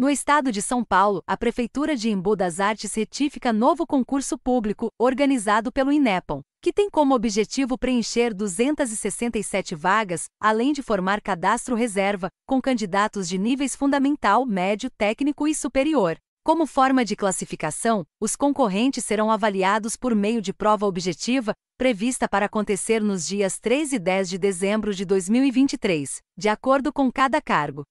No estado de São Paulo, a Prefeitura de Embu das Artes retifica novo concurso público, organizado pelo INEPOM, que tem como objetivo preencher 267 vagas, além de formar cadastro reserva, com candidatos de níveis fundamental, médio, técnico e superior. Como forma de classificação, os concorrentes serão avaliados por meio de prova objetiva, prevista para acontecer nos dias 3 e 10 de dezembro de 2023, de acordo com cada cargo.